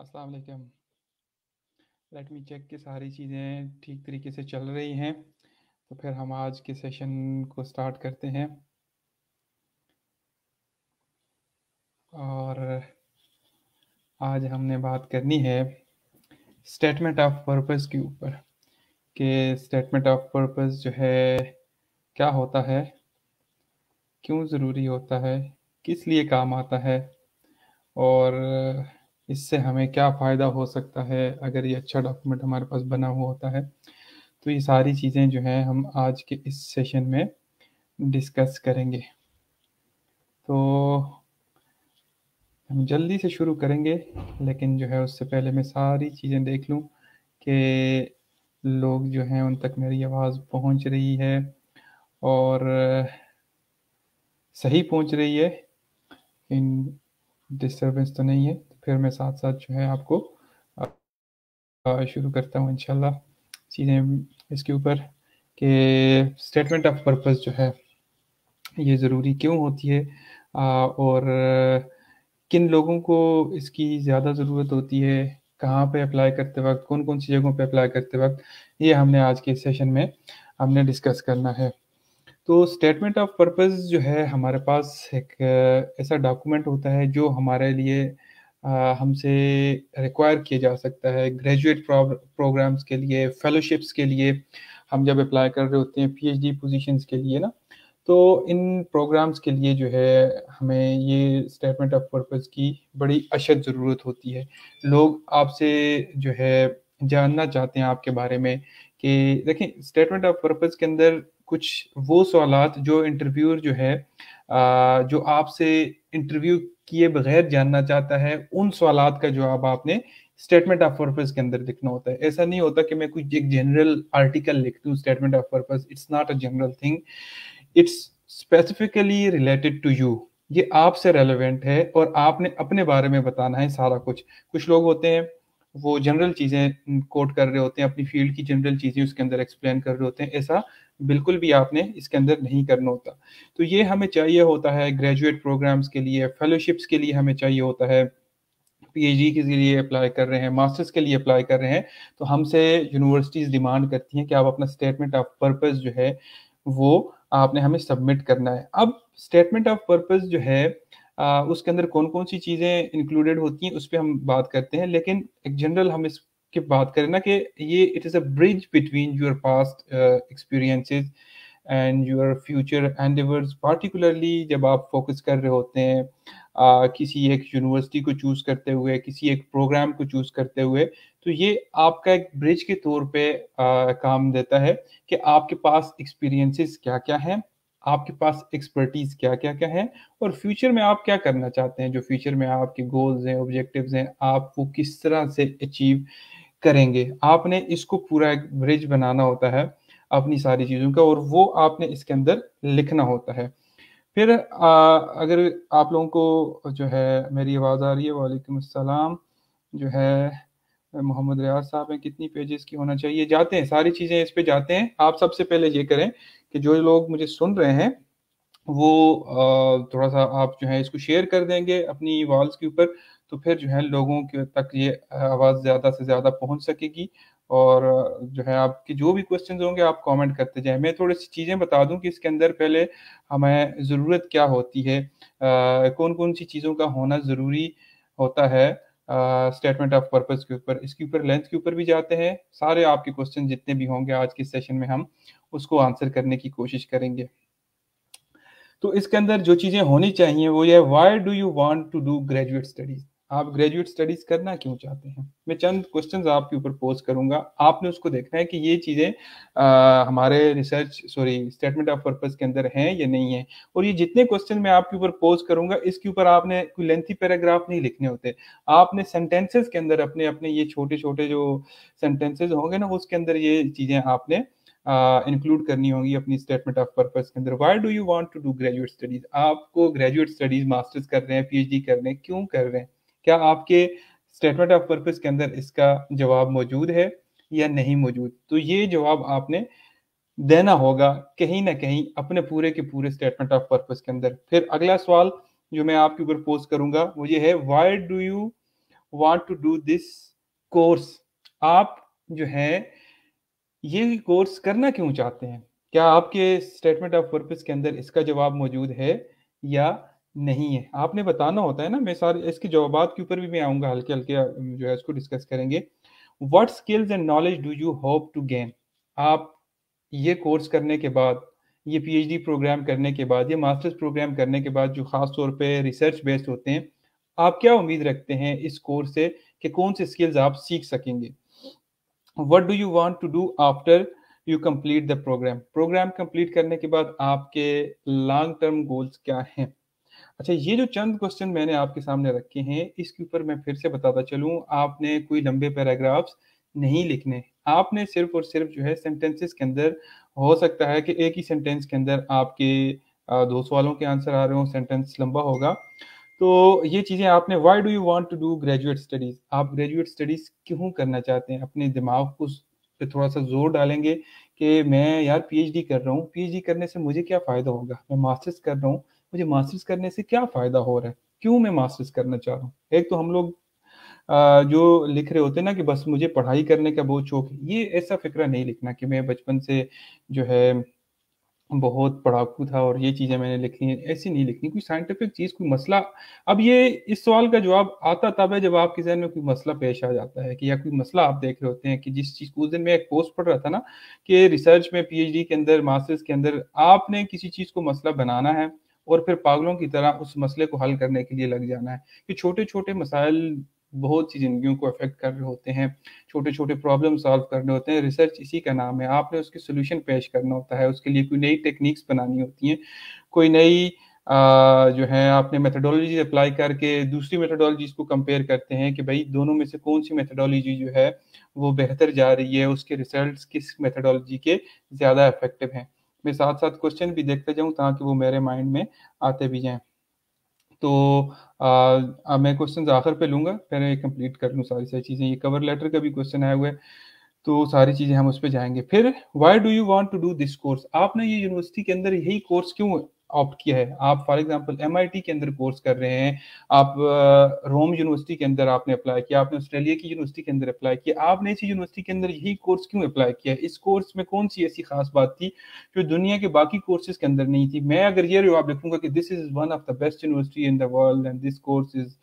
अस्सलाम वालेकुम let me check कि सारी चीज़ें ठीक तरीके से चल रही हैं तो फिर हम आज के सेशन को स्टार्ट करते हैं और आज हमने बात करनी है स्टेटमेंट ऑफ पर्पस के ऊपर कि स्टेटमेंट ऑफ पर्पस जो है क्या होता है क्यों ज़रूरी होता है किस लिए काम आता है और इससे हमें क्या फ़ायदा हो सकता है अगर ये अच्छा डॉक्यूमेंट हमारे पास बना हुआ होता है तो ये सारी चीज़ें जो हैं हम आज के इस सेशन में डिस्कस करेंगे तो हम जल्दी से शुरू करेंगे लेकिन जो है उससे पहले मैं सारी चीज़ें देख लूँ कि लोग जो हैं उन तक मेरी आवाज़ पहुंच रही है और सही पहुंच रही है इन डिस्टर्बेंस तो नहीं है फिर मैं साथ साथ जो है आपको शुरू करता हूँ इनशाला चीज़ें इसके ऊपर कि स्टेटमेंट ऑफ पर्पस जो है ये ज़रूरी क्यों होती है और किन लोगों को इसकी ज़्यादा ज़रूरत होती है कहाँ पे अप्लाई करते वक्त कौन कौन सी जगहों पे अप्लाई करते वक्त ये हमने आज के सेशन में हमने डिस्कस करना है तो स्टेटमेंट ऑफ पर्पस जो है हमारे पास एक ऐसा डॉक्यूमेंट होता है जो हमारे लिए हमसे रिक्वायर किया जा सकता है ग्रेजुएट प्रोग्राम्स के लिए फेलोशिप्स के लिए हम जब अप्लाई कर रहे होते हैं पीएचडी पोजीशंस के लिए ना तो इन प्रोग्राम्स के लिए जो है हमें ये स्टेटमेंट ऑफ पर्पस की बड़ी अशद ज़रूरत होती है लोग आपसे जो है जानना चाहते हैं आपके बारे में कि देखें स्टेटमेंट ऑफ पर्पज़ के अंदर कुछ वो सवाल जो इंटरव्यूर जो है जो आपसे इंटरव्यू किए बगैर जानना चाहता है उन सवाल का जवाब आपने स्टेटमेंट ऑफ पर्पज के अंदर लिखना होता है ऐसा नहीं होता कि मैं कुछ एक जनरल आर्टिकल लिख दूँ statement of purpose it's not a general thing it's specifically related to you ये आपसे रेलिवेंट है और आपने अपने बारे में बताना है सारा कुछ कुछ लोग होते हैं वो जनरल चीज़ें कोट कर रहे होते हैं अपनी फील्ड की जनरल चीज़ें उसके अंदर एक्सप्लेन कर रहे होते हैं ऐसा बिल्कुल भी आपने इसके अंदर नहीं करना होता तो ये हमें चाहिए होता है ग्रेजुएट प्रोग्राम्स के लिए फेलोशिप्स के लिए हमें चाहिए होता है पीएचडी के लिए अप्लाई कर रहे हैं मास्टर्स के लिए अप्लाई कर रहे हैं तो हमसे यूनिवर्सिटीज़ डिमांड करती हैं कि आप अपना स्टेटमेंट ऑफ पर्पज़ जो है वो आपने हमें सबमिट करना है अब स्टेटमेंट ऑफ पर्पज़ जो है आ, उसके अंदर कौन कौन सी चीज़ें इंक्लूडेड होती हैं उस पर हम बात करते हैं लेकिन एक जनरल हम इस की बात करें ना कि ये it is a bridge between your past experiences and your future endeavours particularly जब आप फोकस कर रहे होते हैं आ, uh, किसी एक यूनिवर्सिटी को चूज़ करते हुए किसी एक प्रोग्राम को चूज़ करते हुए तो ये आपका एक ब्रिज के तौर पे आ, uh, काम देता है कि आपके पास एक्सपीरियंसेस क्या क्या हैं आपके पास एक्सपर्टीज क्या क्या क्या है और फ्यूचर में आप क्या करना चाहते हैं जो फ्यूचर में आपके गोल्स हैं ऑब्जेक्टिव्स हैं आप वो किस तरह से अचीव करेंगे आपने इसको पूरा एक ब्रिज बनाना होता है अपनी सारी चीज़ों का और वो आपने इसके अंदर लिखना होता है फिर आ, अगर आप लोगों को जो है मेरी आवाज़ आ रही है वालेकुम अस्सलाम जो है मोहम्मद रियाज साहब हैं कितनी पेजेस की होना चाहिए जाते हैं सारी चीज़ें इस पे जाते हैं आप सबसे पहले ये करें कि जो लोग मुझे सुन रहे हैं वो थोड़ा सा आप जो है इसको शेयर कर देंगे अपनी वॉल्स के ऊपर तो फिर जो है लोगों के तक ये आवाज़ ज़्यादा से ज़्यादा पहुंच सकेगी और जो है आपके जो भी क्वेश्चन होंगे आप कमेंट करते जाएं मैं थोड़ी सी चीज़ें बता दूं कि इसके अंदर पहले हमें ज़रूरत क्या होती है कौन कौन सी चीज़ों का होना ज़रूरी होता है स्टेटमेंट ऑफ पर्पस के ऊपर इसके ऊपर लेंथ के ऊपर भी जाते हैं सारे आपके क्वेश्चन जितने भी होंगे आज के सेशन में हम उसको आंसर करने की कोशिश करेंगे तो इसके अंदर जो चीज़ें होनी चाहिए वो ये why do you want to do graduate studies आप ग्रेजुएट स्टडीज करना क्यों चाहते हैं मैं चंद क्वेश्चंस आपके ऊपर पोस्ट करूंगा आपने उसको देखना है कि ये चीज़ें हमारे research sorry statement of purpose के अंदर हैं या नहीं है और ये जितने क्वेश्चन मैं आपके ऊपर पोस्ट करूंगा इसके ऊपर आपने कोई लेंथी पैराग्राफ नहीं लिखने होते आपने सेंटेंसेस के अंदर अपने अपने ये छोटे छोटे जो सेंटेंसेज होंगे ना उसके अंदर ये चीज़ें आपने इंक्लूड uh, करनी होगी अपनी स्टेटमेंट ऑफ पर्पस के अंदर why do you want to do graduate studies आपको ग्रेजुएट स्टडीज मास्टर्स कर रहे हैं पीएचडी कर रहे हैं क्यों कर रहे हैं क्या आपके स्टेटमेंट ऑफ पर्पस के अंदर इसका जवाब मौजूद है या नहीं मौजूद तो ये जवाब आपने देना होगा कहीं ना कहीं अपने पूरे के पूरे स्टेटमेंट ऑफ पर्पस के अंदर फिर अगला सवाल जो मैं आपके ऊपर पोस्ट करूंगा वो ये है why do you want to do this course आप जो है ये कोर्स करना क्यों चाहते हैं क्या आपके स्टेटमेंट ऑफ पर्पस के अंदर इसका जवाब मौजूद है या नहीं है आपने बताना होता है ना मैं सारे इसके जवाब के ऊपर भी मैं आऊँगा हल्के हल्के जो है इसको डिस्कस करेंगे what skills and knowledge do you hope to gain आप ये कोर्स करने के बाद ये पीएचडी प्रोग्राम करने के बाद ये मास्टर्स प्रोग्राम करने के बाद जो खास तौर पे रिसर्च बेस्ड होते हैं आप क्या उम्मीद रखते हैं इस कोर्स से कि कौन से स्किल्स आप सीख सकेंगे what do you want to do after you complete the programme programme complete करने के बाद आपके लॉन्ग टर्म गोल्स क्या हैं अच्छा ये जो चंद क्वेश्चन मैंने आपके सामने रखे हैं इसके ऊपर मैं फिर से बताता चलूँ आपने कोई लंबे पैराग्राफ्स नहीं लिखने आपने सिर्फ और सिर्फ जो है सेंटेंसेस के अंदर हो सकता है कि एक ही सेंटेंस के अंदर आपके दो सवालों के आंसर आ रहे हो सेंटेंस लंबा होगा तो ये चीज़ें आपने why do you want to do graduate studies आप ग्रेजुएट स्टडीज़ क्यों करना चाहते हैं अपने दिमाग को पे थोड़ा सा जोर डालेंगे कि मैं यार पीएचडी कर रहा हूँ पीएचडी करने से मुझे क्या फ़ायदा होगा मैं मास्टर्स कर रहा हूँ मुझे मास्टर्स करने से क्या फ़ायदा हो रहा है क्यों मैं मास्टर्स करना चाह रहा हूँ एक तो हम लोग जो लिख रहे होते हैं ना कि बस मुझे पढ़ाई करने का बहुत शौक है ये ऐसा फिक्र नहीं लिखना कि मैं बचपन से जो है बहुत पढ़ाकू था और ये चीज़ें मैंने लिखी हैं ऐसी नहीं लिखनी कोई साइंटिफिक चीज़ कोई मसला अब ये इस सवाल का जवाब आता तब है जब आपके जहन में कोई मसला पेश आ जाता है कि या कोई मसला आप देख रहे होते हैं कि जिस चीज़ उस दिन मैं एक पोस्ट पढ़ रहा था ना कि रिसर्च में पीएचडी के अंदर मास्टर्स के अंदर आपने किसी चीज़ को मसला बनाना है और फिर पागलों की तरह उस मसले को हल करने के लिए लग जाना है कि छोटे छोटे मसाइल बहुत सी जिंदगियों को अफेक्ट कर रहे होते हैं छोटे छोटे प्रॉब्लम सॉल्व करने होते हैं रिसर्च इसी का नाम है आपने उसके सोल्यूशन पेश करना होता है उसके लिए कोई नई टेक्निक्स बनानी होती हैं कोई नई जो है आपने मेथडोलॉजी अप्लाई करके दूसरी मेथडोलॉजीज को कंपेयर करते हैं कि भाई दोनों में से कौन सी मेथडोलॉजी जो है वो बेहतर जा रही है उसके रिजल्ट किस मेथडोलॉजी के ज़्यादा इफेक्टिव हैं मैं साथ साथ क्वेश्चन भी देखते जाऊँ ताकि वो मेरे माइंड में आते भी जाएँ तो आ, मैं क्वेश्चन आखिर पे लूँगा पहले कंप्लीट कर लूँ सारी सारी चीज़ें ये कवर लेटर का भी क्वेश्चन आया हुआ है तो सारी चीज़ें हम उस पर जाएंगे फिर why do you want to do this course आपने ये यूनिवर्सिटी के अंदर यही कोर्स क्यों ऑप्ट किया है आप फॉर एग्जांपल एमआईटी के अंदर कोर्स कर रहे हैं आप रोम यूनिवर्सिटी के अंदर आपने अप्लाई किया आपने ऑस्ट्रेलिया की यूनिवर्सिटी के अंदर अप्लाई किया आपने इसी यूनिवर्सिटी के अंदर यही कोर्स क्यों अप्लाई किया इस कोर्स में कौन सी ऐसी खास बात थी जो दुनिया के बाकी कोर्सेज के अंदर नहीं थी मैं अगर ये जवाब लिखूंगा कि this is one of the best university in the world and this course is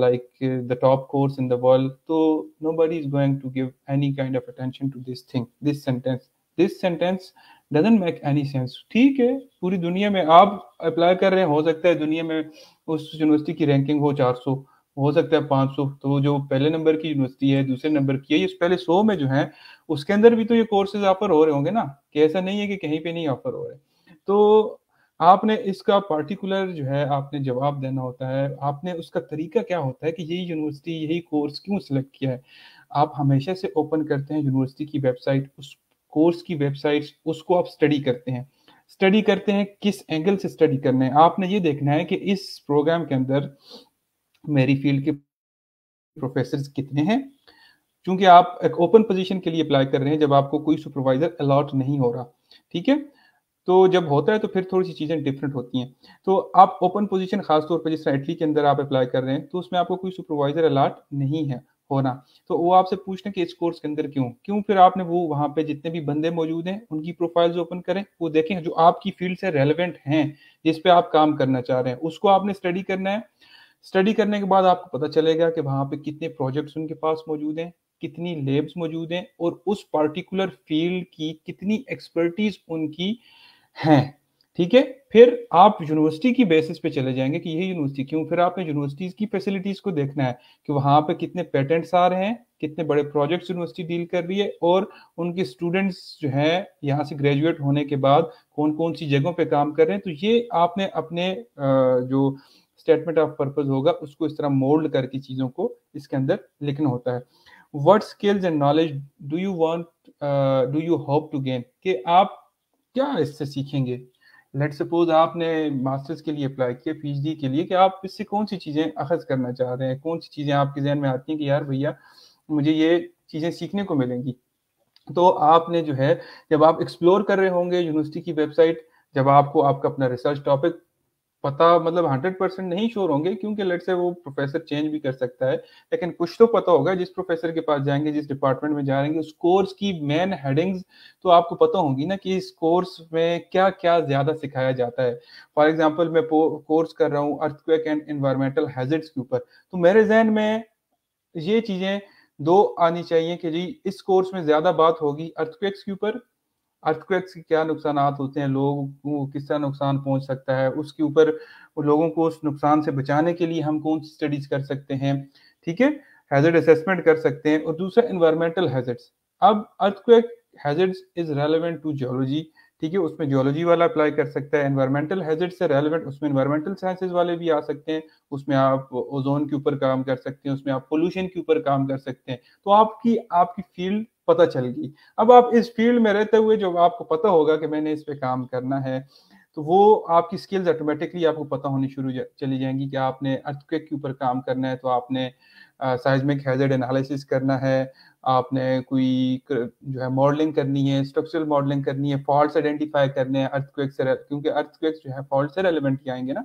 like the top course in the world तो nobody is going to give any kind of attention to this thing this sentence this sentence doesn't make any sense ठीक है पूरी दुनिया में आप apply कर रहे हैं हो सकता है दुनिया में उस यूनिवर्सिटी की रैंकिंग हो 400 हो सकता है 500 तो जो पहले नंबर की यूनिवर्सिटी है दूसरे नंबर की है ये पहले 100 में जो है उसके अंदर भी तो ये कोर्सेज ऑफर हो रहे होंगे ना कि ऐसा नहीं है कि कहीं पे नहीं ऑफर हो रहे तो आपने इसका पार्टिकुलर जो है आपने जवाब देना होता है आपने उसका तरीका क्या होता है कि यही यूनिवर्सिटी यही कोर्स क्यों सिलेक्ट किया है आप हमेशा से ओपन करते हैं यूनिवर्सिटी की वेबसाइट उस कोर्स की वेबसाइट्स उसको आप स्टडी करते हैं स्टडी करते हैं किस एंगल से स्टडी करना है आपने ये देखना है कि इस प्रोग्राम के अंदर मेरी फील्ड के प्रोफेसर कितने हैं क्योंकि आप एक ओपन पोजीशन के लिए अप्लाई कर रहे हैं जब आपको कोई सुपरवाइजर अलॉट नहीं हो रहा ठीक है तो जब होता है तो फिर थोड़ी सी चीज़ें डिफरेंट होती हैं तो आप ओपन पोजीशन खासतौर पर जिस तरह इटली के अंदर आप अप्लाई कर रहे हैं तो उसमें आपको कोई सुपरवाइजर अलॉट नहीं है होना तो वो आपसे पूछना कि इस कोर्स के अंदर क्यों क्यों फिर आपने वो वहाँ पे जितने भी बंदे मौजूद हैं उनकी प्रोफाइल्स ओपन करें वो देखें जो आपकी फील्ड से रेलिवेंट हैं जिस पे आप काम करना चाह रहे हैं उसको आपने स्टडी करना है स्टडी करने के बाद आपको पता चलेगा कि वहाँ पे कितने प्रोजेक्ट्स उनके पास मौजूद हैं कितनी लेब्स मौजूद हैं और उस पार्टिकुलर फील्ड की कितनी एक्सपर्टीज उनकी हैं ठीक है फिर आप यूनिवर्सिटी की बेसिस पे चले जाएंगे कि ये यूनिवर्सिटी क्यों फिर आपने यूनिवर्सिटीज की फैसिलिटीज को देखना है कि वहां पे कितने पेटेंट्स आ रहे हैं कितने बड़े प्रोजेक्ट्स यूनिवर्सिटी डील कर रही है और उनके स्टूडेंट्स जो हैं यहाँ से ग्रेजुएट होने के बाद कौन कौन सी जगहों पे काम कर रहे हैं तो ये आपने अपने जो स्टेटमेंट ऑफ पर्पज होगा उसको इस तरह मोल्ड करके चीज़ों को इसके अंदर लिखना होता है what skills and knowledge do you want do you hope to gain कि आप क्या इससे सीखेंगे लेट सपोज आपने मास्टर्स के लिए अप्लाई किया पीएचडी के लिए कि आप इससे कौन सी चीज़ें अखज़ करना चाह रहे हैं कौन सी चीज़ें आपके जहन में आती हैं कि यार भैया मुझे ये चीज़ें सीखने को मिलेंगी तो आपने जो है जब आप एक्सप्लोर कर रहे होंगे यूनिवर्सिटी की वेबसाइट जब आपको आपका अपना रिसर्च टॉपिक पता मतलब हंड्रेड परसेंट नहीं श्योर होंगे क्योंकि लेट से वो प्रोफेसर चेंज भी कर सकता है लेकिन कुछ तो पता होगा जिस प्रोफेसर के पास जाएंगे जिस डिपार्टमेंट में जा रहे हैं उस कोर्स की मेन हेडिंग्स तो आपको पता होंगी ना कि इस कोर्स में क्या क्या ज़्यादा सिखाया जाता है फॉर एग्जाम्पल मैं कोर्स कर रहा हूँ अर्थक्वेक एंड इन्वायरमेंटल हैजर्ड्स के ऊपर तो मेरे जहन में ये चीज़ें दो आनी चाहिए कि जी इस कोर्स में ज़्यादा बात होगी अर्थक्वेक्स के ऊपर अर्थक्वेक्स के क्या नुकसान होते हैं लोगों को किस तरह नुकसान पहुंच सकता है उसके ऊपर लोगों को उस नुकसान से बचाने के लिए हम कौन सी स्टडीज कर सकते हैं ठीक है हैजर्ड असेसमेंट कर सकते हैं और दूसरा इन्वायरमेंटल हैजर्ड्स अब earthquake hazards is relevant to geology ठीक है उसमें जियोलॉजी वाला अप्लाई कर सकता है एनवायरमेंटल हैजर्ड से रेलिवेंट उसमें एनवायरमेंटल साइंसेज वाले भी आ सकते हैं उसमें आप ओजोन के ऊपर काम कर सकते हैं उसमें आप पोल्यूशन के ऊपर काम कर सकते हैं तो आपकी आपकी फील्ड पता चल गई अब आप इस फील्ड में रहते हुए जो आपको पता होगा कि मैंने इस पे काम करना है तो वो आपकी स्किल्स ऑटोमेटिकली आपको पता होनी शुरू चली जाएंगी कि आपने अर्थक्वेक के ऊपर काम करना है तो आपने साइजमिक हैजर्ड एनालिसिस करना है आपने कोई जो है मॉडलिंग करनी है स्ट्रक्चरल मॉडलिंग करनी है फॉल्ट आइडेंटिफाई करने हैं अर्थक्वेक से क्योंकि अर्थक्वेक जो है फॉल्ट से रेलिवेंट ही आएंगे ना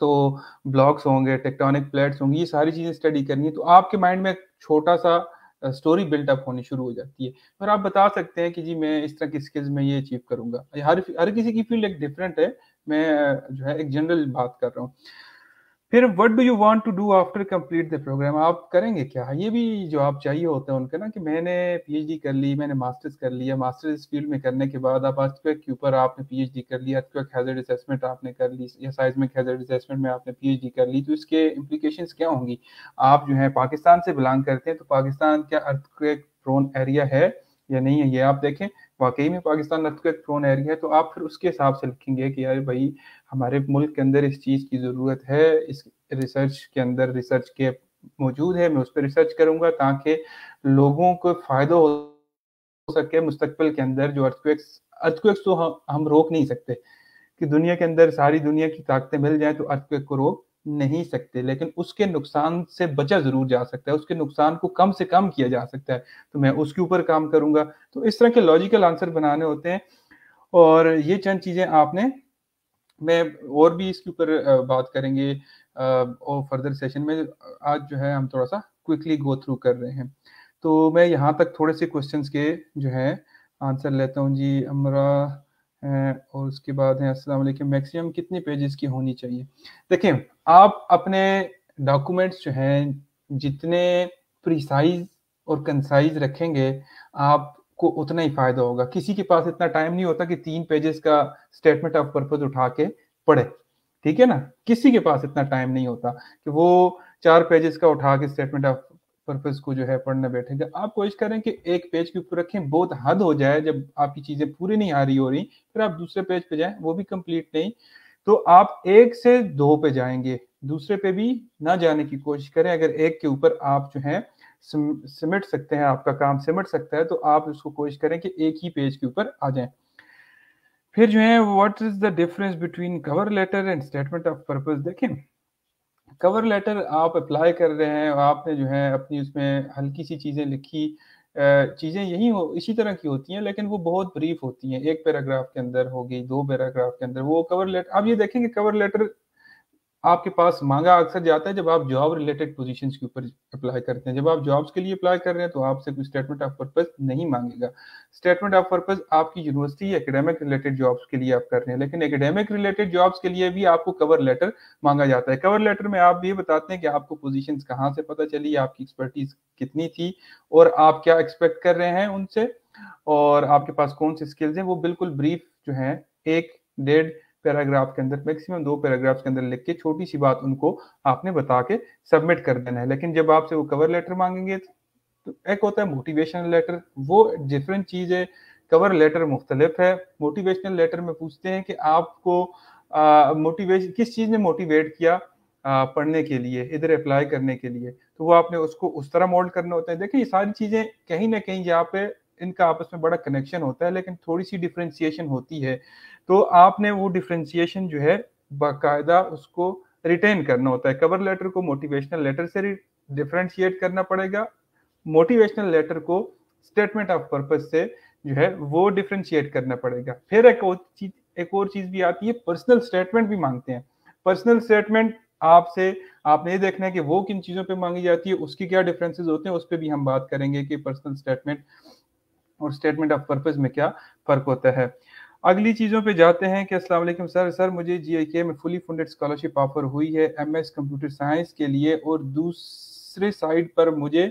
तो ब्लॉक्स होंगे टेक्टोनिक प्लेट्स होंगी ये सारी चीज़ें स्टडी करनी है तो आपके माइंड में छोटा सा स्टोरी बिल्डअप होनी शुरू हो जाती है और आप बता सकते हैं कि जी मैं इस तरह की स्किल्स में ये अचीव करूंगा हर हर किसी की फील्ड एक डिफरेंट है मैं जो है एक जनरल बात कर रहा हूँ फिर what do you want to do after complete the programme आप करेंगे क्या ये भी जवाब चाहिए होते हैं उनका ना कि मैंने पीएचडी कर ली मैंने मास्टर्स कर लिया मास्टर्स इस फील्ड में करने के बाद आप अर्थक्वेक के ऊपर आपने पीएचडी कर लिया अर्थक्वेक हैजर्ड असेसमेंट आपने कर ली या साइजमिक हैजर्ड असेसमेंट में आपने पीएचडी कर ली तो इसके इम्प्लीकेशन क्या होंगी आप जो है पाकिस्तान से बिलोंग करते हैं तो पाकिस्तान क्या अर्थक्वेक प्रोन एरिया है या नहीं है ये आप देखें वाकई में पाकिस्तान अर्थक्वेक प्रोन एरिया है तो आप फिर उसके हिसाब से लिखेंगे कि यार भाई हमारे मुल्क के अंदर इस चीज़ की ज़रूरत है इस रिसर्च के अंदर रिसर्च के मौजूद है मैं उस पर रिसर्च करूंगा ताकि लोगों को फ़ायदा हो सके मुस्तबिल के अंदर जो अर्थक्वेक्स अर्थक्वेक्स तो हम, हम रोक नहीं सकते कि दुनिया के अंदर सारी दुनिया की ताकतें मिल जाए तो अर्थक्वेक को रोक नहीं सकते लेकिन उसके नुकसान से बचा जरूर जा सकता है उसके नुकसान को कम से कम किया जा सकता है तो मैं उसके ऊपर काम करूंगा तो इस तरह के लॉजिकल आंसर बनाने होते हैं और ये चंद चीज़ें आपने मैं और भी इसके ऊपर बात करेंगे और फर्दर सेशन में आज जो है हम थोड़ा सा क्विकली गो थ्रू कर रहे हैं तो मैं यहाँ तक थोड़े से क्वेश्चंस के जो है आंसर लेता हूँ जी अमरा और उसके बाद है अस्सलाम वालेकुम मैक्सिमम कितनी पेजेस की होनी चाहिए देखिए आप अपने डॉक्यूमेंट्स जो हैं जितने प्रिसाइज और कंसाइज रखेंगे आपको उतना ही फ़ायदा होगा किसी के पास इतना टाइम नहीं होता कि तीन पेजेस का स्टेटमेंट ऑफ पर्पज़ उठा के पढ़े ठीक है ना किसी के पास इतना टाइम नहीं होता कि वो चार पेजेस का उठा के स्टेटमेंट ऑफ पर्पज को जो है पढ़ने बैठेंगे आप कोशिश करें कि एक पेज के ऊपर रखें बहुत हद हो जाए जब आपकी चीजें पूरी नहीं आ रही हो रही फिर आप दूसरे पेज पे जाएं वो भी कंप्लीट नहीं तो आप एक से दो पे जाएंगे दूसरे पे भी ना जाने की कोशिश करें अगर एक के ऊपर आप जो है सिमट सकते हैं आपका काम सिमट सकता है तो आप उसको कोशिश करें कि एक ही पेज के ऊपर आ जाएं फिर जो है what is the difference between cover letter and statement of purpose देखें कवर लेटर आप अप्लाई कर रहे हैं और आपने जो है अपनी उसमें हल्की सी चीज़ें लिखी चीज़ें यही हो इसी तरह की होती हैं लेकिन वो बहुत ब्रीफ होती हैं एक पैराग्राफ के अंदर होगी दो पैराग्राफ के अंदर वो कवर लेटर आप ये देखेंगे कवर लेटर आपके पास मांगा अक्सर जाता है जब आप जॉब रिलेटेड पोजीशंस के ऊपर अप्लाई करते हैं जब आप जॉब्स के लिए अप्लाई कर रहे हैं तो आपसे कोई स्टेटमेंट ऑफ पर्पज नहीं मांगेगा स्टेटमेंट ऑफ पर्पज आपकी यूनिवर्सिटी एकेडमिक रिलेटेड जॉब्स के लिए आप कर रहे हैं लेकिन एकेडमिक रिलेटेड जॉब्स के लिए भी आपको कवर लेटर मांगा जाता है कवर लेटर में आप ये बताते हैं कि आपको पोजिशन कहाँ से पता चली आपकी एक्सपर्टीज कितनी थी और आप क्या एक्सपेक्ट कर रहे हैं उनसे और आपके पास कौन से स्किल्स हैं वो बिल्कुल ब्रीफ जो है एक डेढ़ पैराग्राफ के अंदर मैक्सिमम दो पैराग्राफ्स के अंदर लिख के छोटी सी बात उनको आपने बता के सबमिट कर देना है लेकिन जब आपसे वो कवर लेटर मांगेंगे तो एक होता है मोटिवेशनल लेटर वो डिफरेंट चीज़ है कवर लेटर मुख्तलिफ है मोटिवेशनल लेटर में पूछते हैं कि आपको मोटिवेशन किस चीज़ ने मोटिवेट किया आ, पढ़ने के लिए इधर अप्लाई करने के लिए तो वो आपने उसको उस तरह मोल्ड करना होता है देखिए ये सारी चीज़ें कहीं ना कहीं यहाँ पे इनका आपस में बड़ा कनेक्शन होता है लेकिन थोड़ी सी डिफ्रेंसीशन होती है तो आपने वो डिफ्रेंसीशन जो है बाकायदा उसको रिटेन करना होता है कवर लेटर को मोटिवेशनल लेटर से डिफ्रेंशिएट करना पड़ेगा मोटिवेशनल लेटर को स्टेटमेंट ऑफ पर्पज से जो है वो डिफ्रेंशिएट करना पड़ेगा फिर एक और चीज एक और चीज भी आती है पर्सनल स्टेटमेंट भी मांगते हैं पर्सनल स्टेटमेंट आपसे आपने ये देखना है कि वो किन चीज़ों पे मांगी जाती है उसकी क्या डिफरेंसेस होते हैं उस पर भी हम बात करेंगे कि पर्सनल स्टेटमेंट और स्टेटमेंट ऑफ पर्पज में क्या फ़र्क होता है अगली चीज़ों पे जाते हैं कि अस्सलाम वालेकुम सर सर मुझे जीआईके में फुली फंडेड स्कॉलरशिप ऑफर हुई है एमएस कंप्यूटर साइंस के लिए और दूसरे साइड पर मुझे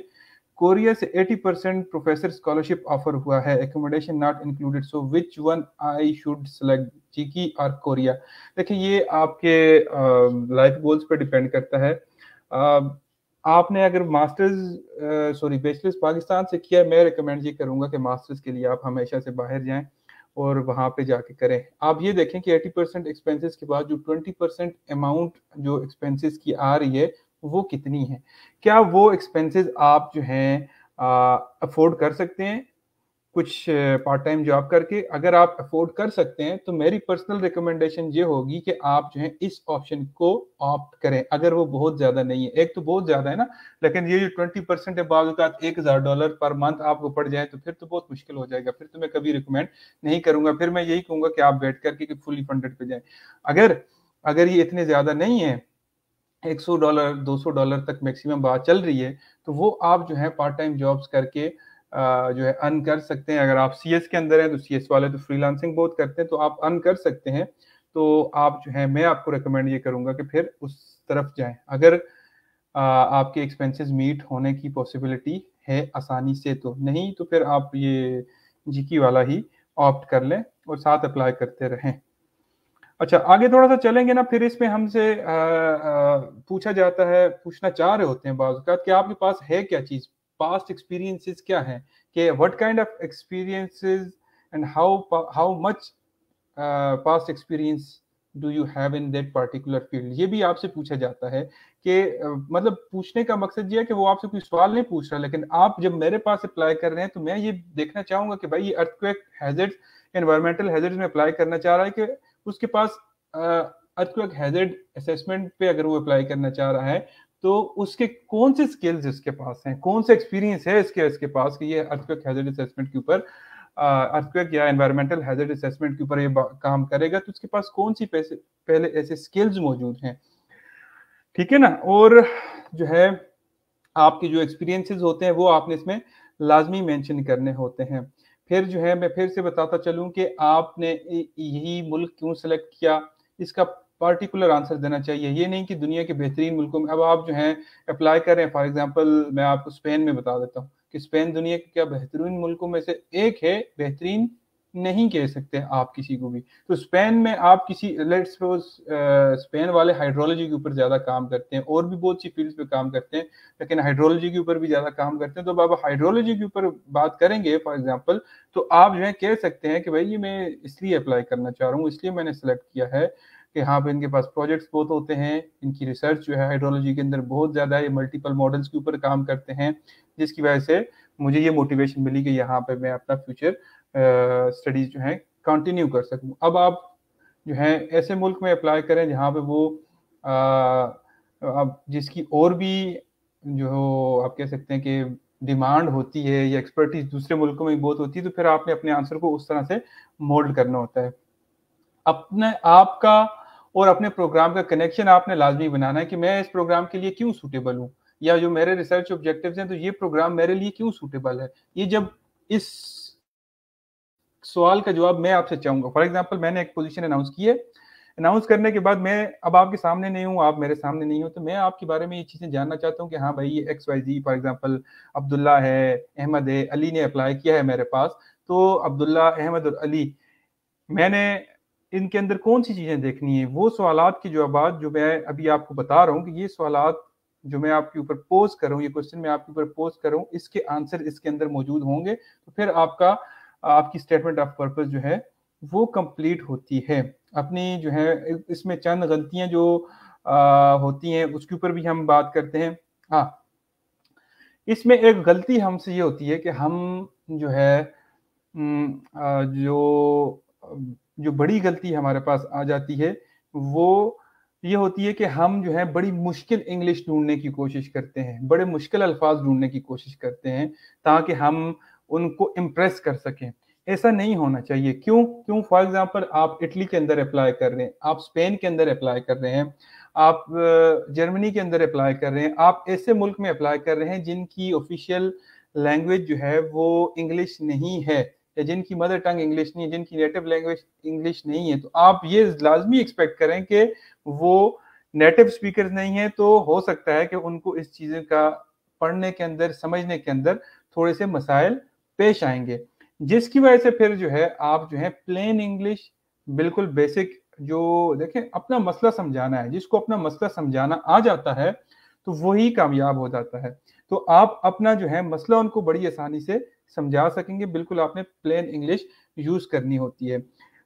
कोरिया से 80 परसेंट प्रोफेसर स्कॉलरशिप ऑफर हुआ है accommodation not included so which one I should select जी की और कोरिया देखिए ये आपके लाइफ गोल्स पर डिपेंड करता है आपने अगर मास्टर्स सॉरी बेचलर्स पाकिस्तान से किया मैं रिकमेंड ये करूँगा कि मास्टर्स के लिए आप हमेशा से बाहर जाएं और वहाँ पे जाके करें आप ये देखें कि 80 परसेंट एक्सपेंसिस के बाद जो 20 परसेंट अमाउंट जो एक्सपेंसिस की आ रही है वो कितनी है क्या वो एक्सपेंसेस आप जो हैं अफोर्ड कर सकते हैं कुछ पार्ट टाइम जॉब करके अगर आप अफोर्ड कर सकते हैं तो मेरी पर्सनल रिकमेंडेशन ये होगी कि आप जो है इस ऑप्शन को ऑप्ट करें अगर वो बहुत ज़्यादा नहीं है एक तो बहुत ज़्यादा है ना लेकिन ये जो ट्वेंटी परसेंट है बावजूद एक हज़ार डॉलर पर मंथ आपको पड़ जाए तो फिर तो बहुत मुश्किल हो जाएगा फिर तो मैं कभी रिकमेंड नहीं करूंगा फिर मैं यही कहूंगा कि आप बैठ करके फुली फंडेड पे जाए अगर अगर ये इतने ज़्यादा नहीं है 100 डॉलर 200 डॉलर तक मैक्सिमम बात चल रही है तो वो आप जो है पार्ट टाइम जॉब्स करके जो है अर्न कर सकते हैं अगर आप सी के अंदर हैं तो सी वाले तो फ्रीलांसिंग बहुत करते हैं तो आप अर्न कर सकते हैं तो आप जो है मैं आपको रिकमेंड ये करूँगा कि फिर उस तरफ जाए अगर आपके एक्सपेंसेस मीट होने की पॉसिबिलिटी है आसानी से तो नहीं तो फिर आप ये जीकी वाला ही ऑप्ट कर लें और साथ अप्लाई करते रहें अच्छा आगे थोड़ा सा चलेंगे ना फिर इसमें हमसे पूछा जाता है पूछना चाह रहे होते हैं बाजा कि आपके पास है क्या चीज़ पास्ट एक्सपीरियंसेस क्या है कि what kind of experiences and how how much past experience do you have in that particular field ये भी आपसे पूछा जाता है कि uh, मतलब पूछने का मकसद ये है कि वो आपसे कोई सवाल नहीं पूछ रहा लेकिन आप जब मेरे पास अप्लाई कर रहे हैं तो मैं ये देखना चाहूंगा कि भाई ये अर्थक्वेक हैजर्ड एनवायरमेंटल हैजर्ड में अप्लाई करना चाह रहा है कि उसके पास अर्थक्वेक हैजर्ड असेसमेंट पे अगर वो अप्लाई करना चाह रहा है तो उसके कौन से स्किल्स इसके पास हैं कौन से एक्सपीरियंस है इसके इसके पास कि ये अर्थक्वेक हैजर्ड असेसमेंट के ऊपर अर्थक्वेक या एनवायरमेंटल हैजर्ड असेसमेंट के ऊपर ये काम करेगा तो उसके पास कौन सी पैसे, पहले ऐसे स्किल्स मौजूद हैं ठीक है ना और जो है आपके जो एक्सपीरियंसेस होते हैं वो आपने इसमें लाजमी मैंशन करने होते हैं फिर जो है मैं फिर से बताता चलूँ कि आपने यही मुल्क क्यों सेलेक्ट किया इसका पार्टिकुलर आंसर देना चाहिए ये नहीं कि दुनिया के बेहतरीन मुल्कों में अब आप जो हैं अप्लाई कर रहे हैं फॉर एग्जांपल मैं आपको स्पेन में बता देता हूँ कि स्पेन दुनिया के क्या बेहतरीन मुल्कों में से एक है बेहतरीन नहीं कह सकते आप किसी को भी तो स्पेन में आप किसी लेट्स सपोज स्पेन वाले हाइड्रोलॉजी के ऊपर ज़्यादा काम करते हैं और भी बहुत सी फील्ड्स पे काम करते हैं लेकिन हाइड्रोलॉजी के ऊपर भी ज़्यादा काम करते हैं तो अब आप हाइड्रोलॉजी के ऊपर बात करेंगे फॉर एग्जांपल तो आप जो है कह सकते हैं कि भाई ये मैं इसलिए अप्लाई करना चाह रहा हूँ इसलिए मैंने सेलेक्ट किया है कि हाँ पे इनके पास प्रोजेक्ट्स बहुत होते हैं इनकी रिसर्च जो है हाइड्रोलॉजी के अंदर बहुत ज़्यादा है ये मल्टीपल मॉडल्स के ऊपर काम करते हैं जिसकी वजह से मुझे ये मोटिवेशन मिली कि यहाँ पर मैं अपना फ्यूचर स्टडीज़ जो है कंटिन्यू कर सकूँ अब आप जो है ऐसे मुल्क में अप्लाई करें जहाँ पे वो अब जिसकी और भी जो आप कह सकते हैं कि डिमांड होती है या एक्सपर्टीज दूसरे मुल्कों में बहुत होती है तो फिर आपने अपने आंसर को उस तरह से मोल्ड करना होता है अपने आप का और अपने प्रोग्राम का कनेक्शन आपने लाजमी बनाना है कि मैं इस प्रोग्राम के लिए क्यों सूटेबल हूँ या जो मेरे रिसर्च ऑब्जेक्टिव्स हैं तो ये प्रोग्राम मेरे लिए क्यों सूटेबल है ये जब इस सवाल का जवाब मैं आपसे चाहूंगा फॉर एग्जाम्पल मैंने एक पोजिशन अनाउंस की है अनाउंस करने के बाद मैं अब आपके सामने नहीं हूँ आप मेरे सामने नहीं हूँ तो मैं आपके बारे में ये चीज़ें जानना चाहता हूँ कि हाँ भाई ये X Y Z for example Abdullah है अहमद है अली ने अप्लाई किया है मेरे पास तो अब्दुल्ला अहमद और अली मैंने इनके अंदर कौन सी चीज़ें देखनी है वो सवाल के जवाब जो मैं अभी आपको बता रहा हूँ कि ये सवाल जो मैं आपके ऊपर पोज करूँ ये क्वेश्चन मैं आपके ऊपर पोज करूँ इसके आंसर इसके अंदर मौजूद होंगे तो फिर आपका आपकी स्टेटमेंट ऑफ पर्पज जो है वो कंप्लीट होती है अपनी जो है इसमें चंद गलतियां जो आ, होती हैं उसके ऊपर भी हम बात करते हैं हाँ इसमें एक गलती हमसे ये होती है कि हम जो है जो जो बड़ी गलती हमारे पास आ जाती है वो ये होती है कि हम जो है बड़ी मुश्किल इंग्लिश ढूंढने की कोशिश करते हैं बड़े मुश्किल अल्फाज ढूंढने की कोशिश करते हैं ताकि हम उनको इम्प्रेस कर सकें ऐसा नहीं होना चाहिए क्यों क्यों फॉर एग्जांपल आप इटली के अंदर अप्लाई कर रहे हैं आप स्पेन के अंदर अप्लाई कर रहे हैं आप जर्मनी के अंदर अप्लाई कर रहे हैं आप ऐसे मुल्क में अप्लाई कर रहे हैं जिनकी ऑफिशियल लैंग्वेज जो है वो इंग्लिश नहीं है या जिनकी मदर टंग इंग्लिश नहीं है जिनकी नेटिव लैंग्वेज इंग्लिश नहीं है तो आप ये लाजमी एक्सपेक्ट करें कि वो नेटिव स्पीकर नहीं है तो हो सकता है कि उनको इस चीज़ का पढ़ने के अंदर समझने के अंदर थोड़े से मसाइल पेश आएंगे जिसकी वजह से फिर जो है आप जो है प्लेन इंग्लिश बिल्कुल बेसिक जो देखें अपना मसला समझाना है जिसको अपना मसला समझाना आ जाता है तो वही कामयाब हो जाता है तो आप अपना जो है मसला उनको बड़ी आसानी से समझा सकेंगे बिल्कुल आपने प्लेन इंग्लिश यूज करनी होती है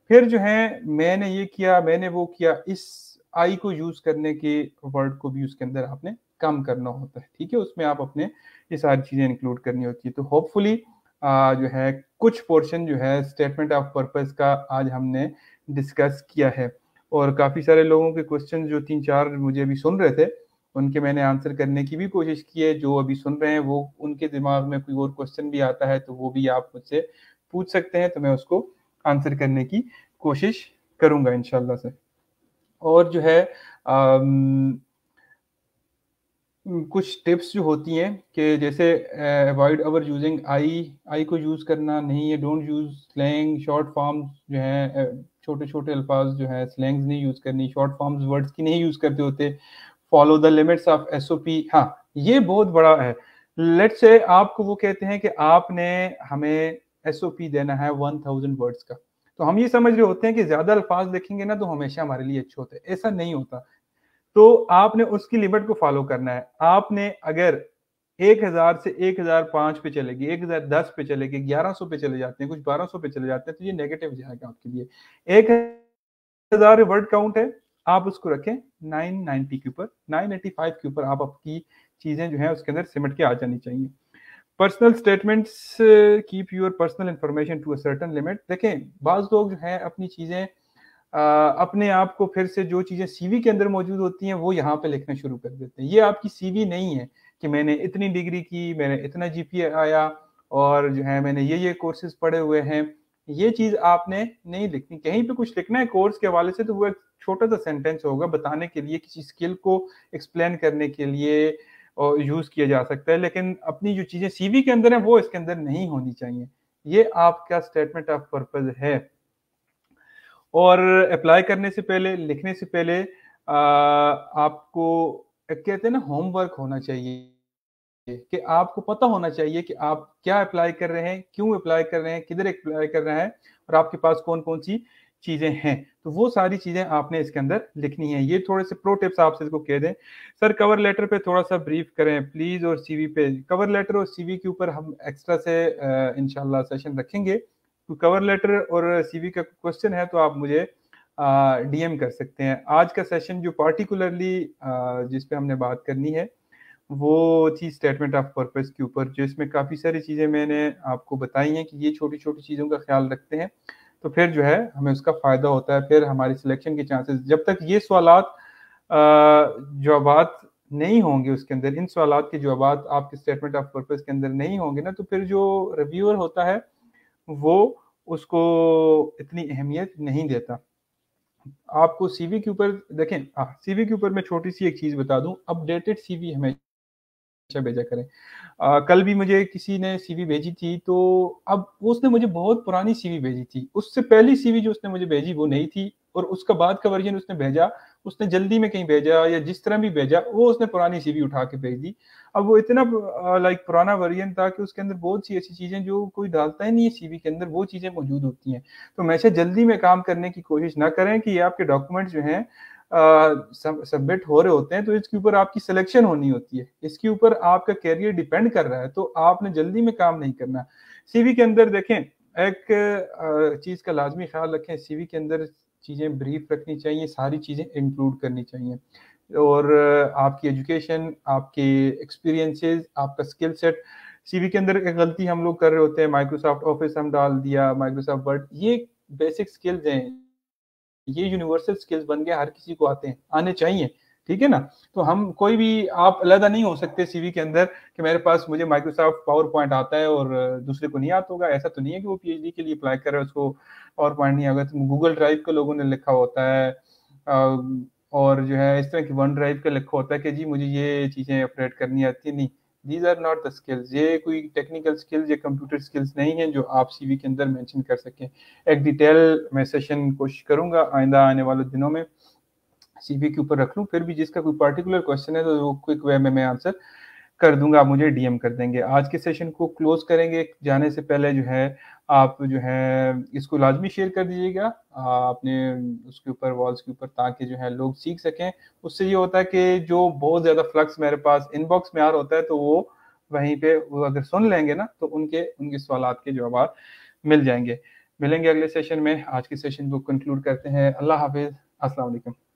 फिर जो है मैंने ये किया मैंने वो किया इस आई को यूज करने के वर्ड को भी उसके अंदर आपने कम करना होता है ठीक है उसमें आप अपने ये सारी चीजें इंक्लूड करनी होती है तो होपफुली जो है कुछ पोर्शन जो है स्टेटमेंट ऑफ पर्पस का आज हमने डिस्कस किया है और काफी सारे लोगों के क्वेश्चन जो तीन चार मुझे अभी सुन रहे थे उनके मैंने आंसर करने की भी कोशिश की है जो अभी सुन रहे हैं वो उनके दिमाग में कोई और क्वेश्चन भी आता है तो वो भी आप मुझसे पूछ सकते हैं तो मैं उसको आंसर करने की कोशिश करूंगा इनशाला से और जो है आम, कुछ टिप्स जो होती हैं कि जैसे अवॉइड अवर यूजिंग आई आई को यूज़ करना नहीं है don't use slang short forms जो हैं छोटे छोटे अल्फाज जो हैं स्लैंग्स नहीं यूज़ करनी शॉर्ट फॉर्म्स वर्ड्स की नहीं यूज़ करते होते follow the limits of S हाँ ये बहुत बड़ा है लेट से आपको वो कहते हैं कि आपने हमें एस ओ पी देना है वन थाउजेंड वर्ड्स का तो हम ये समझ रहे होते हैं कि ज्यादा अल्फाज देखेंगे ना तो हमेशा हमारे लिए अच्छे होते हैं ऐसा नहीं होता तो आपने उसकी लिमिट को फॉलो करना है आपने अगर एक हजार से एक हजार पांच पे चलेगी एक हजार दस पे चलेगी ग्यारह सौ पे चले जाते हैं कुछ बारह सौ पे चले जाते हैं तो ये नेगेटिव जाएगा आपके लिए एक हजार वर्ड काउंट है आप उसको रखें 990 के ऊपर 985 के ऊपर आप आपकी चीज़ें जो है उसके अंदर सिमट के आ जानी चाहिए personal statements keep your personal information to a certain limit देखें बाज़ लोग जो हैं अपनी चीज़ें अपने आप को फिर से जो चीज़ें सीवी के अंदर मौजूद होती हैं वो यहाँ पे लिखना शुरू कर देते हैं ये आपकी सीवी नहीं है कि मैंने इतनी डिग्री की मैंने इतना जीपीए आया और जो है मैंने ये ये कोर्सेज पढ़े हुए हैं ये चीज़ आपने नहीं लिखनी कहीं पे कुछ लिखना है कोर्स के हवाले से तो वो एक छोटा सा सेंटेंस होगा बताने के लिए किसी स्किल को एक्सप्लेन करने के लिए और यूज किया जा सकता है लेकिन अपनी जो चीजें सीवी के अंदर है वो इसके अंदर नहीं होनी चाहिए ये आपका स्टेटमेंट ऑफ पर्पज है और अप्लाई करने से पहले लिखने से पहले आ, आपको कहते हैं ना होमवर्क होना चाहिए कि आपको पता होना चाहिए कि आप क्या अप्लाई कर रहे हैं क्यों अप्लाई कर रहे हैं किधर अप्लाई कर रहे हैं और आपके पास कौन कौन सी चीज़ें हैं तो वो सारी चीज़ें आपने इसके अंदर लिखनी है ये थोड़े से प्रो टिप्स आपसे इसको कह दें सर कवर लेटर पे थोड़ा सा ब्रीफ करें प्लीज़ और सीवी पे कवर लेटर और सीवी के ऊपर हम एक्स्ट्रा से इनशाला सेशन रखेंगे तो कवर लेटर और सीवी का क्वेश्चन है तो आप मुझे डीएम कर सकते हैं आज का सेशन जो पार्टिकुलरली जिसपे हमने बात करनी है वो थी स्टेटमेंट ऑफ पर्पस के ऊपर जिसमें काफ़ी सारी चीज़ें मैंने आपको बताई हैं कि ये छोटी छोटी चीज़ों का ख्याल रखते हैं तो फिर जो है हमें उसका फ़ायदा होता है फिर हमारी सिलेक्शन के चांसेस जब तक ये सवाल जवाब नहीं होंगे उसके अंदर इन सवाल के जवाब आपके स्टेटमेंट ऑफ पर्पज के अंदर नहीं होंगे ना तो फिर जो रिव्यूअर होता है वो उसको इतनी अहमियत नहीं देता आपको सीवी के ऊपर देखें सीवी के ऊपर मैं छोटी सी एक चीज़ बता दूं अपडेटेड सीवी हमेशा भेजा करें आ, कल भी मुझे किसी ने सीवी भेजी थी तो अब उसने मुझे बहुत पुरानी सीवी भेजी थी उससे पहली सीवी जो उसने मुझे भेजी वो नहीं थी और उसका बाद का वर्जन उसने भेजा उसने जल्दी में कहीं भेजा या जिस तरह भी भेजा वो उसने पुरानी सीवी उठा के भेज दी अब वो इतना लाइक पुराना वर्जन था कि उसके अंदर बहुत सी ऐसी चीज़ें जो कोई डालता ही नहीं है सीवी के अंदर वो चीज़ें मौजूद होती हैं तो मैसे जल्दी में काम करने की कोशिश ना करें कि आपके डॉक्यूमेंट जो हैं सबमिट हो रहे होते हैं तो इसके ऊपर आपकी सिलेक्शन होनी होती है इसके ऊपर आपका कैरियर डिपेंड कर रहा है तो आपने जल्दी में काम नहीं करना सीवी के अंदर देखें एक चीज़ का लाजमी ख्याल रखें सीवी के अंदर चीज़ें ब्रीफ रखनी चाहिए सारी चीज़ें इंक्लूड करनी चाहिए और आपकी एजुकेशन आपके एक्सपीरियंसेस आपका स्किल सेट सीवी के अंदर एक गलती हम लोग कर रहे होते हैं माइक्रोसॉफ्ट ऑफिस हम डाल दिया माइक्रोसॉफ्ट वर्ड ये बेसिक स्किल्स हैं ये यूनिवर्सल स्किल्स बन गया हर किसी को आते हैं आने चाहिए ठीक है ना तो हम कोई भी आप अलहदा नहीं हो सकते सीवी के अंदर कि मेरे पास मुझे माइक्रोसॉफ्ट पावर पॉइंट आता है और दूसरे को नहीं आता होगा ऐसा तो नहीं है कि वो पीएचडी के लिए अप्लाई कर उसको पावर पॉइंट नहीं आगे तो गूगल ड्राइव के लोगों ने लिखा होता है और जो है इस तरह की वन ड्राइव का लिखा होता है कि जी मुझे ये चीज़ें अपडेट करनी आती नहीं these are not the skills ये कोई टेक्निकल स्किल्स या कंप्यूटर स्किल्स नहीं है जो आप सीवी के अंदर मेंशन कर सकें एक डिटेल मैं सेशन कोशिश करूंगा आइंदा आने वाले दिनों में सीवी के ऊपर रख लूँ फिर भी जिसका कोई पार्टिकुलर क्वेश्चन है तो वो क्विक वे में मैं आंसर कर दूंगा आप मुझे डीएम कर देंगे आज के सेशन को क्लोज करेंगे जाने से पहले जो है आप जो है इसको लाजमी शेयर कर दीजिएगा अपने उसके ऊपर वॉल्स के ऊपर ताकि जो है लोग सीख सकें उससे ये होता है कि जो बहुत ज़्यादा फ्लक्स मेरे पास इनबॉक्स में आ रहा होता है तो वो वहीं पे वो अगर सुन लेंगे ना तो उनके उनके सवाल के जवाब मिल जाएंगे मिलेंगे अगले सेशन में आज के सेशन को कंक्लूड करते हैं अल्लाह हाफिज़ असलकम